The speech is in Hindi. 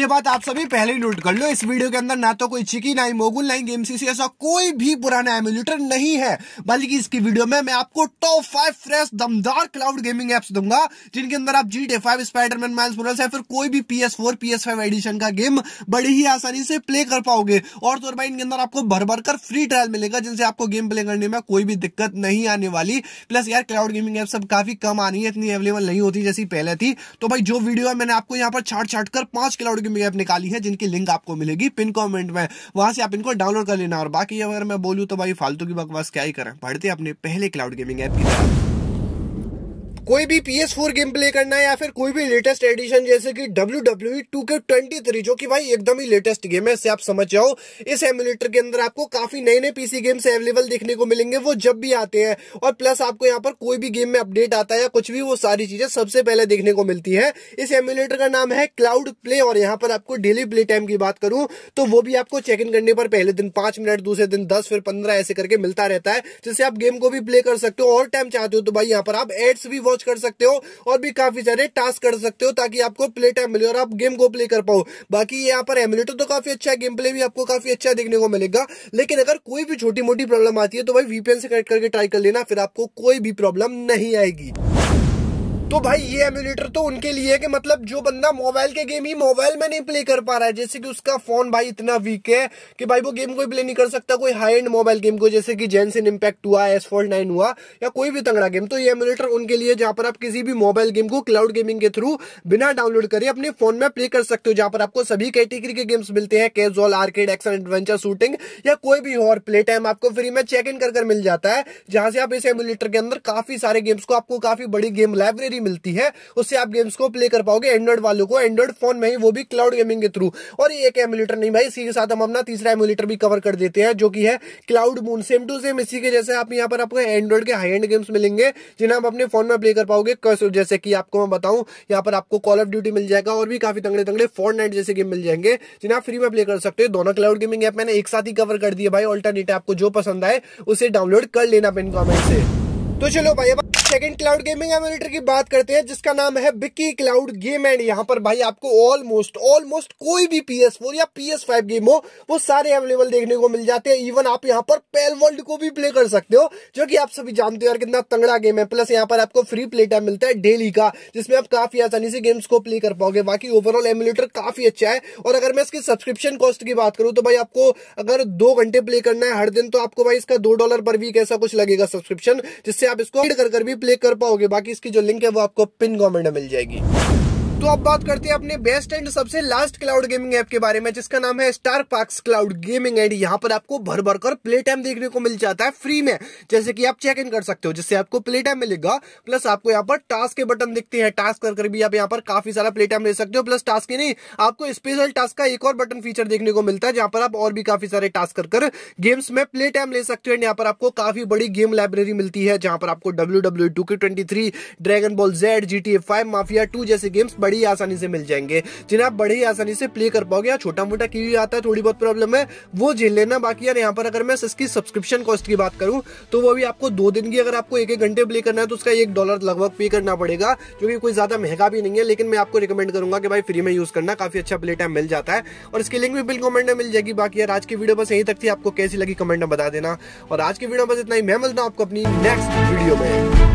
ये बात आप सभी पहले ही नोट कर लो इस वीडियो के अंदर ना तो कोई चिकी ना ही मोगुल ना ही गेमसीसी ऐसा कोई भी पुराना एमुलेटर नहीं है बल्कि इसकी वीडियो में मैं आपको टॉप फाइव फ्रेश दमदार क्लाउड गेमिंग एप्स दूंगा जिनके अंदर आप G T five Spiderman Miles Morales या फिर कोई भी P S four P S five edition का गेम बड़ी ही आसानी से प्ले कर पाओगे और तो भाई इनके अंदर आपको भर भर कर फ्री ट्रायल मिलेगा जिनसे आपको गेम प्ले करने में कोई भी दिक्कत नहीं आने वाली प्लस यार क्लाउड गेमिंग एप्स अब काफी कम आनी है इतनी अवेलेबल नहीं होती जैसी पहले थी तो भाई जो वीडियो है मैंने आपको यहाँ पर छाट छाट कर पांच क्लाउड भी ऐप निकाली है जिनकी लिंक आपको मिलेगी पिन कॉमेंट में वहां से आप इनको डाउनलोड कर लेना और बाकी अगर मैं बोलूँ तो भाई फालतू की बकवास क्या ही करें पढ़ते अपने पहले क्लाउड गेमिंग ऐप की तरफ कोई भी P S four game play करना है या फिर कोई भी लेटेस्ट एडिशन जैसे कि W W two K twenty three जो कि भाई एकदम ही लेटेस्ट गेम है इससे आप समझ जाओ इस एमुलेटर के अंदर आपको काफी नए नए पीसी गेम्स अवेलेबल देखने को मिलेंगे वो जब भी आते हैं और प्लस आपको यहाँ पर कोई भी गेम में अपडेट आता है या कुछ भी वो सारी चीजें सबसे पहले देखने को मिलती है इस एमुलेटर का नाम है क्लाउड प्ले और यहाँ पर आपको डेली प्ले टाइम की बात करूं तो वो भी आपको चेक इन करने पर पहले दिन पांच मिनट दूसरे दिन दस फिर पंद्रह ऐसे करके मिलता रहता है जिससे आप गेम को भी प्ले कर सकते हो और टाइम चाहते हो तो भाई यहाँ पर आप एड्स भी वॉच कुछ कर सकते हो और भी काफी सारे टास्क कर सकते हो ताकि आपको प्ले टाइम मिले और आप गेम को प्ले कर पाओ बाकी यहाँ पर एमुलेटर तो काफी अच्छा है गेम प्ले भी आपको काफी अच्छा देखने को मिलेगा लेकिन अगर कोई भी छोटी मोटी प्रॉब्लम आती है तो भाई वीपीएन से कनेक्ट करके ट्राई कर लेना फिर आपको कोई भी प्रॉब्लम नहीं आएगी तो भाई ये एम्यूलेटर तो उनके लिए है कि मतलब जो बंदा मोबाइल के गेम ही मोबाइल में नहीं प्ले कर पा रहा है जैसे कि उसका फोन भाई इतना वीक है कि भाई वो गेम कोई प्ले नहीं कर सकता कोई हाई एंड मोबाइल गेम को जैसे कि जेनसिन इम्पैक्ट हुआ एस फोल्ड नाइन हुआ या कोई भी तंगड़ा गेम तो ये एम्यूलेटर उनके लिए जहां पर आप किसी भी मोबाइल गेम को क्लाउड गेमिंग के थ्रू बिना डाउनलोड करे अपने फोन में प्ले कर सकते हो जहां पर आपको सभी कैटेगरी के गेम्स मिलते हैं casual arcade action adventure shooting या कोई भी और प्ले टाइम आपको फ्री में चेक इन कर मिल जाता है जहां से आप इस एम्यूलेटर के अंदर काफी सारे गेम्स को आपको काफी बड़ी गेम लाइब्रेरी नहीं मिलती है उससे आप गेम्स को प्ले कर पाओगे एंड्रॉइड वालों को एंड्रॉइड फोन में ही वो भी क्लाउड गेमिंग के थ्रू और एक एमुलेटर नहीं भाई इसी के साथ हम अपना तीसरा एमुलेटर भी कवर कर देते हैं जो कि है cloud moon same to same इसी के जैसे आप यहाँ पर आपको एंड्रॉइड के हाई एंड गेम्स मिलेंगे जिन्हें आप अपने फोन में प्ले कर पाओगे जैसे कि आपको मैं बताऊं यहाँ पर आपको कॉल ऑफ ड्यूटी मिल जाएगा और भी काफी तंगड़े तंगड़े फोन नाइट जैसे गेम मिल जाएंगे जिन्हें आप फ्री में प्ले कर सकते हो दोनों क्लाउड गेमिंग ऐप मैंने एक साथ ही कवर कर दिया भाई ऑल्टरनेट आपको जो पसंद आए उसे डाउनलोड कर लेना पेन कॉमेंट से तो चलो भाई सेकंड क्लाउड गेमिंग एम्यूलेटर की बात करते हैं जिसका नाम है बिक्की क्लाउड गेम एंड यहाँ पर भाई आपको ऑलमोस्ट ऑलमोस्ट कोई भी पीएस या पीएस गेम हो वो सारे अवेलेबल देखने को मिल जाते हैं इवन आप यहाँ पर पेल वर्ल्ड को भी प्ले कर सकते हो जो कि आप सभी जानते हो यार कितना तंगड़ा गेम है प्लस यहाँ पर आपको फ्री प्ले टाइम मिलता है डेली का जिसमें आप काफी आसानी से गेम्स को प्ले कर पाओगे बाकी ओवरऑल एम्यूलेटर काफी अच्छा है और अगर मैं इसकी सब्सक्रिप्शन कॉस्ट की बात करूं तो भाई आपको अगर दो घंटे प्ले करना है हर दिन तो आपको भाई इसका दो डॉलर पर वीक ऐसा कुछ लगेगा सब्सक्रिप्शन जिससे आप इसको कर, कर भी प्ले कर पाओगे बाकी इसकी जो लिंक है वो आपको पिन कॉमेंट में मिल जाएगी तो अब बात करते हैं अपने बेस्ट एंड सबसे लास्ट क्लाउड गेमिंग ऐप के बारे में जिसका नाम है star parks cloud gaming and यहाँ पर आपको भर भर कर प्ले टाइम देखने को मिल जाता है फ्री में जैसे कि आप चेक इन कर सकते हो जिससे आपको प्ले टाइम मिलेगा प्लस आपको यहाँ पर टास्क के बटन दिखते हैं टास्क कर, भी आप यहाँ पर काफी सारा प्ले टाइम ले सकते हो प्लस टास्क के नहीं आपको स्पेशल टास्क का एक और बटन फीचर देखने को मिलता है जहाँ पर आप और भी काफी सारे टास्क कर गेम्स में प्ले टाइम ले सकते हो एंड यहाँ पर आपको काफी बड़ी गेम लाइब्रेरी मिलती है जहाँ पर आपको W W two K twenty three Dragon Ball Z G T five Mafia two जैसे गेम्स बड़ी आसानी से मिल जाएंगे जिन्हें आप बड़ी आसानी से प्ले कर पाओगे या छोटा मोटा की आता है थोड़ी बहुत प्रॉब्लम है वो झेल लेना बाकी यार यहाँ पर अगर मैं इसकी सब्सक्रिप्शन कॉस्ट की बात करूँ तो वो भी आपको दो दिन की अगर आपको एक एक घंटे प्ले करना है तो उसका एक डॉलर लगभग पे करना पड़ेगा जो कि कोई ज्यादा महंगा भी नहीं है लेकिन मैं आपको रिकमेंड करूंगा कि भाई फ्री में यूज करना काफी अच्छा प्ले टाइम मिल जाता है और इसकी लिंक भी बिल कमेंट में मिल जाएगी बाकी यार आज की वीडियो बस यहीं तक थी आपको कैसी लगी कमेंट में बता देना और आज की वीडियो बस इतना ही मैं मिलता हूँ आपको अपनी नेक्स्ट वीडियो में